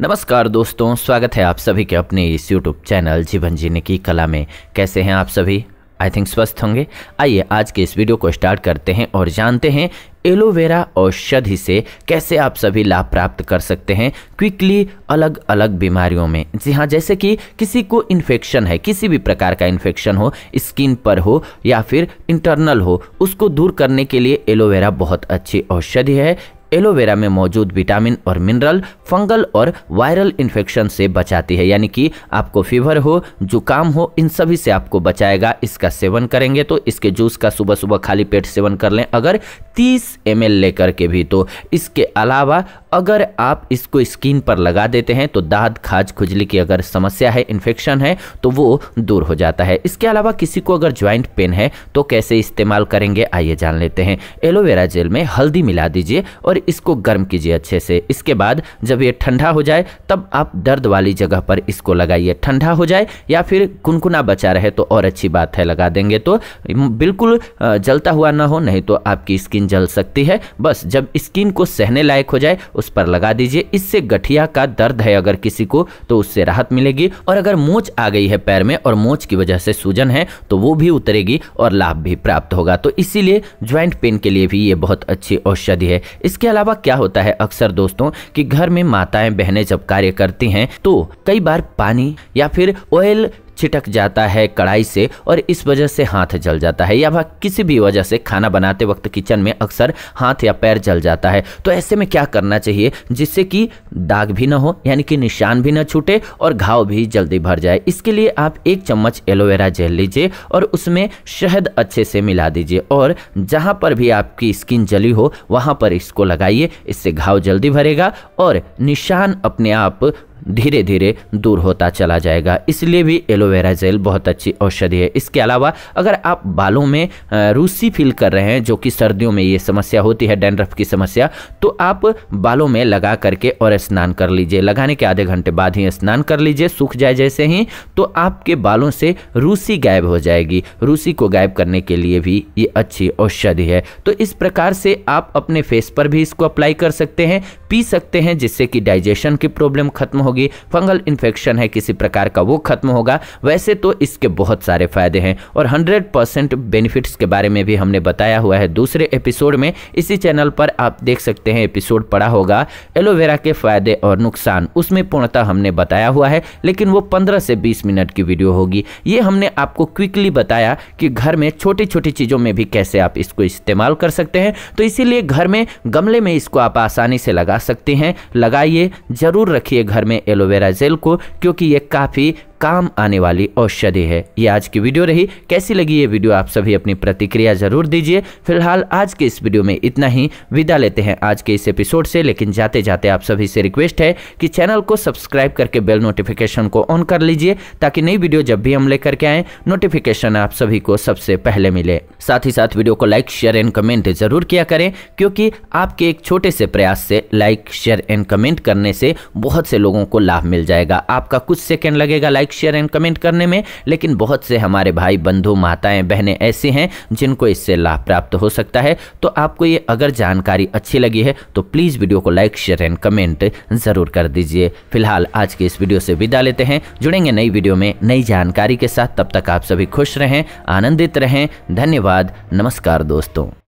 नमस्कार दोस्तों स्वागत है आप सभी के अपने इस यूट्यूब चैनल जीवन जीने की कला में कैसे हैं आप सभी आई थिंक स्वस्थ होंगे आइए आज के इस वीडियो को स्टार्ट करते हैं और जानते हैं एलोवेरा औषधि से कैसे आप सभी लाभ प्राप्त कर सकते हैं क्विकली अलग अलग बीमारियों में जी हाँ जैसे कि किसी को इन्फेक्शन है किसी भी प्रकार का इन्फेक्शन हो स्किन पर हो या फिर इंटरनल हो उसको दूर करने के लिए एलोवेरा बहुत अच्छी औषधि है एलोवेरा में मौजूद विटामिन और मिनरल फंगल और वायरल इन्फेक्शन से बचाती है यानी कि आपको फीवर हो जुकाम हो इन सभी से आपको बचाएगा इसका सेवन करेंगे तो इसके जूस का सुबह सुबह खाली पेट सेवन कर लें अगर 30 एम लेकर के भी तो इसके अलावा अगर आप इसको स्किन पर लगा देते हैं तो दाद खाज खुजली की अगर समस्या है इन्फेक्शन है तो वो दूर हो जाता है इसके अलावा किसी को अगर ज्वाइंट पेन है तो कैसे इस्तेमाल करेंगे आइए जान लेते हैं एलोवेरा जेल में हल्दी मिला दीजिए और और इसको गर्म कीजिए अच्छे से इसके बाद जब ये ठंडा हो जाए तब आप दर्द वाली जगह पर इसको लगाइए ठंडा हो जाए या फिर कुनकुना बचा रहे तो और अच्छी बात है लगा देंगे तो बिल्कुल जलता हुआ ना हो नहीं तो आपकी स्किन जल सकती है बस जब स्किन को सहने लायक हो जाए उस पर लगा दीजिए इससे गठिया का दर्द है अगर किसी को तो उससे राहत मिलेगी और अगर मोच आ गई है पैर में और मोच की वजह से सूजन है तो वो भी उतरेगी और लाभ भी प्राप्त होगा तो इसीलिए ज्वाइंट पेन के लिए भी ये बहुत अच्छी औषधि है इसके अलावा क्या होता है अक्सर दोस्तों कि घर में माताएं बहनें जब कार्य करती हैं तो कई बार पानी या फिर ऑयल छिटक जाता है कढ़ाई से और इस वजह से हाथ जल जाता है या किसी भी वजह से खाना बनाते वक्त किचन में अक्सर हाथ या पैर जल जाता है तो ऐसे में क्या करना चाहिए जिससे कि दाग भी ना हो यानी कि निशान भी ना छूटे और घाव भी जल्दी भर जाए इसके लिए आप एक चम्मच एलोवेरा जेल लीजिए और उसमें शहद अच्छे से मिला दीजिए और जहाँ पर भी आपकी स्किन जली हो वहाँ पर इसको लगाइए इससे घाव जल्दी भरेगा और निशान अपने आप धीरे धीरे दूर होता चला जाएगा इसलिए भी एलोवेरा जेल बहुत अच्छी औषधि है इसके अलावा अगर आप बालों में रूसी फील कर रहे हैं जो कि सर्दियों में ये समस्या होती है डेंड्रफ की समस्या तो आप बालों में लगा करके और स्नान कर लीजिए लगाने के आधे घंटे बाद ही स्नान कर लीजिए सूख जाए जैसे ही तो आपके बालों से रूसी गायब हो जाएगी रूसी को गायब करने के लिए भी ये अच्छी औषधि है तो इस प्रकार से आप अपने फेस पर भी इसको अप्लाई कर सकते हैं पी सकते हैं जिससे कि डाइजेशन की प्रॉब्लम खत्म होगी होगी फंगल इन्फेक्शन है किसी प्रकार का वो खत्म होगा वैसे तो इसके बहुत सारे फायदे हैं और हंड्रेड परसेंट बेनिफिट्स के बारे में भी हमने बताया हुआ है दूसरे एपिसोड में इसी चैनल पर आप देख सकते हैं एपिसोड पड़ा होगा एलोवेरा के फायदे और नुकसान उसमें पूर्णतः हमने बताया हुआ है लेकिन वो पंद्रह से बीस मिनट की वीडियो होगी ये हमने आपको क्विकली बताया कि घर में छोटी छोटी चीज़ों में भी कैसे आप इसको इस्तेमाल कर सकते हैं तो इसीलिए घर में गमले में इसको आप आसानी से लगा सकते हैं लगाइए ज़रूर रखिए घर में एलोवेरा जेल को क्योंकि ये काफ़ी काम आने वाली औषधि है ये आज की वीडियो रही कैसी लगी ये वीडियो आप सभी अपनी प्रतिक्रिया जरूर दीजिए फिलहाल आज के इस वीडियो में इतना ही विदा लेते हैं आज के इस एपिसोड से लेकिन जाते जाते आप सभी से रिक्वेस्ट है कि चैनल को सब्सक्राइब करके बेल नोटिफिकेशन को ऑन कर लीजिए ताकि नई वीडियो जब भी हम लेकर के आए नोटिफिकेशन आप सभी को सबसे पहले मिले साथ ही साथ वीडियो को लाइक शेयर एंड कमेंट जरूर किया करें क्योंकि आपके एक छोटे से प्रयास से लाइक शेयर एंड कमेंट करने से बहुत से लोगों को लाभ मिल जाएगा आपका कुछ सेकेंड लगेगा like like share and comment करने में लेकिन बहुत से हमारे भाई बंधु माताएं बहनें ऐसे हैं जिनको इससे लाभ प्राप्त हो सकता है तो आपको ये अगर जानकारी अच्छी लगी है तो प्लीज़ वीडियो को लाइक शेयर एंड कमेंट ज़रूर कर दीजिए फिलहाल आज के इस वीडियो से विदा लेते हैं जुड़ेंगे नई वीडियो में नई जानकारी के साथ तब तक आप सभी खुश रहें आनंदित रहें धन्यवाद नमस्कार दोस्तों